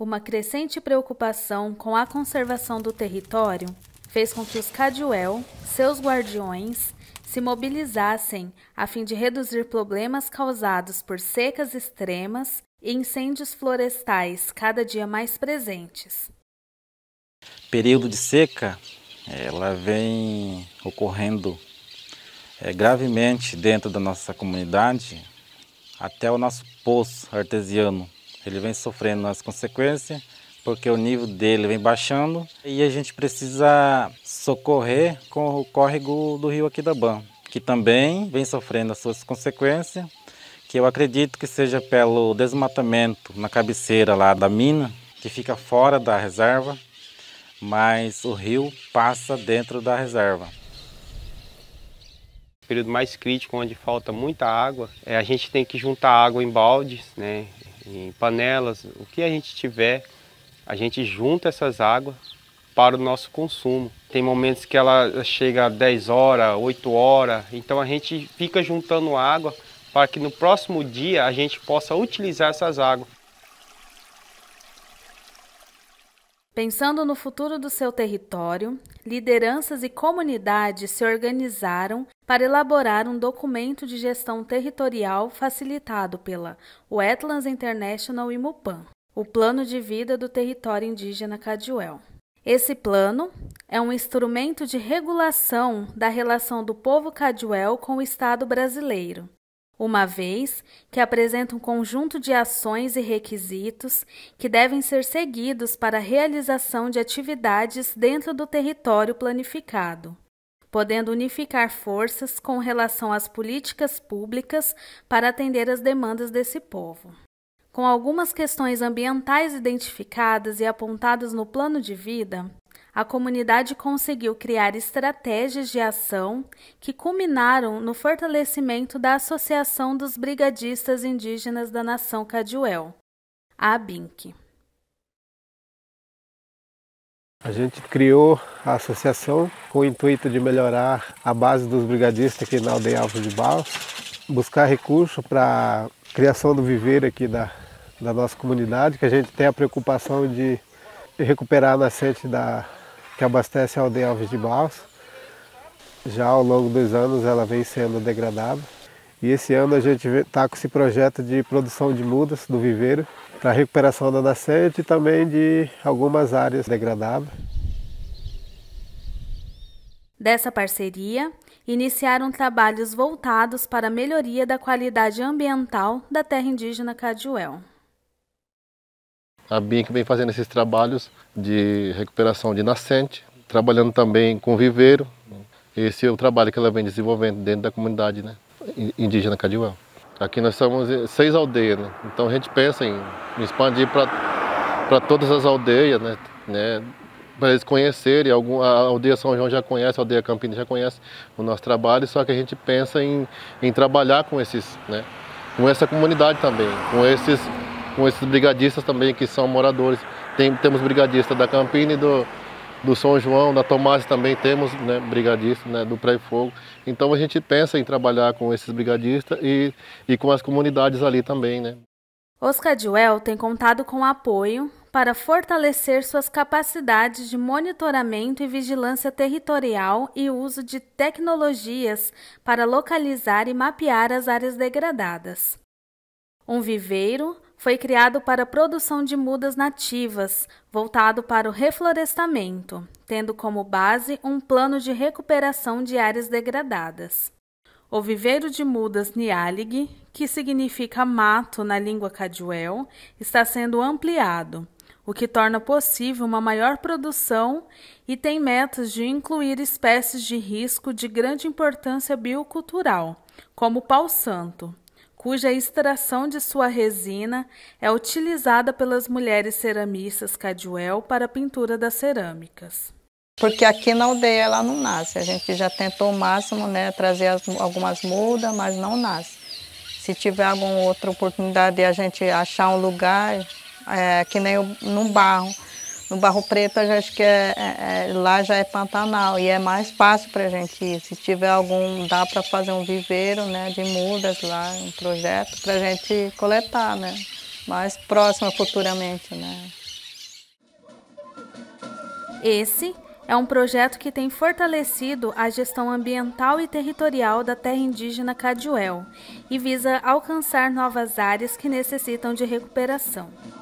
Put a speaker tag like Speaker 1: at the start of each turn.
Speaker 1: Uma crescente preocupação com a conservação do território fez com que os Caduel, seus guardiões, se mobilizassem a fim de reduzir problemas causados por secas extremas e incêndios florestais cada dia mais presentes.
Speaker 2: Período de seca, ela vem ocorrendo é, gravemente dentro da nossa comunidade até o nosso poço artesiano ele vem sofrendo as consequências porque o nível dele vem baixando e a gente precisa socorrer com o córrego do rio Aquidabã, que também vem sofrendo as suas consequências, que eu acredito que seja pelo desmatamento na cabeceira lá da mina, que fica fora da reserva, mas o rio passa dentro da reserva. O período mais crítico onde falta muita água, é, a gente tem que juntar água em baldes, né? em panelas, o que a gente tiver, a gente junta essas águas para o nosso consumo. Tem momentos que ela chega a 10 horas, 8 horas, então a gente fica juntando água para que no próximo dia a gente possa utilizar essas águas.
Speaker 1: Pensando no futuro do seu território, lideranças e comunidades se organizaram para elaborar um documento de gestão territorial facilitado pela Wetlands International e Mupan, o Plano de Vida do Território Indígena Cadiuel. Esse plano é um instrumento de regulação da relação do povo Cadiuel com o Estado brasileiro, uma vez que apresenta um conjunto de ações e requisitos que devem ser seguidos para a realização de atividades dentro do território planificado podendo unificar forças com relação às políticas públicas para atender às demandas desse povo. Com algumas questões ambientais identificadas e apontadas no plano de vida, a comunidade conseguiu criar estratégias de ação que culminaram no fortalecimento da Associação dos Brigadistas Indígenas da Nação Cadiuel, a ABINC.
Speaker 2: A gente criou a associação com o intuito de melhorar a base dos brigadistas aqui na aldeia Alves de Barros, buscar recurso para a criação do viveiro aqui da, da nossa comunidade, que a gente tem a preocupação de recuperar a nascente da, que abastece a aldeia Alves de Barros. Já ao longo dos anos ela vem sendo degradada. E esse ano a gente está com esse projeto de produção de mudas do viveiro, para recuperação da nascente e também de algumas áreas degradadas.
Speaker 1: Dessa parceria, iniciaram trabalhos voltados para a melhoria da qualidade ambiental da terra indígena Caduel.
Speaker 3: A BINC vem fazendo esses trabalhos de recuperação de nascente, trabalhando também com viveiro. Esse é o trabalho que ela vem desenvolvendo dentro da comunidade né, indígena Caduel. Aqui nós somos seis aldeias, né? Então a gente pensa em expandir para todas as aldeias, né? né? Para eles conhecerem, algum, a aldeia São João já conhece, a aldeia Campinas já conhece o nosso trabalho, só que a gente pensa em, em trabalhar com esses, né? Com essa comunidade também, com esses, com esses brigadistas também que são moradores. Tem, temos brigadistas da Campina e do, do São João, da Tomás também temos né, brigadistas né, do pré Fogo. Então a gente pensa em trabalhar com esses brigadistas e, e com as comunidades ali também. Né.
Speaker 1: Oscar Duel tem contado com apoio para fortalecer suas capacidades de monitoramento e vigilância territorial e uso de tecnologias para localizar e mapear as áreas degradadas. Um viveiro foi criado para a produção de mudas nativas, voltado para o reflorestamento, tendo como base um plano de recuperação de áreas degradadas. O viveiro de mudas Nialig, que significa mato na língua caduel, está sendo ampliado, o que torna possível uma maior produção e tem metas de incluir espécies de risco de grande importância biocultural, como o pau-santo, cuja extração de sua resina é utilizada pelas mulheres ceramistas Caduel para a pintura das cerâmicas. Porque aqui na aldeia ela não nasce. A gente já tentou o máximo, né, trazer as, algumas mudas, mas não nasce. Se tiver alguma outra oportunidade de a gente achar um lugar, é, que nem no barro, no Barro Preto, acho que é, é, é, lá já é Pantanal e é mais fácil para a gente ir. Se tiver algum, dá para fazer um viveiro né, de mudas lá, um projeto para a gente coletar, né? Mais próxima futuramente, né? Esse é um projeto que tem fortalecido a gestão ambiental e territorial da terra indígena Cadiuel e visa alcançar novas áreas que necessitam de recuperação.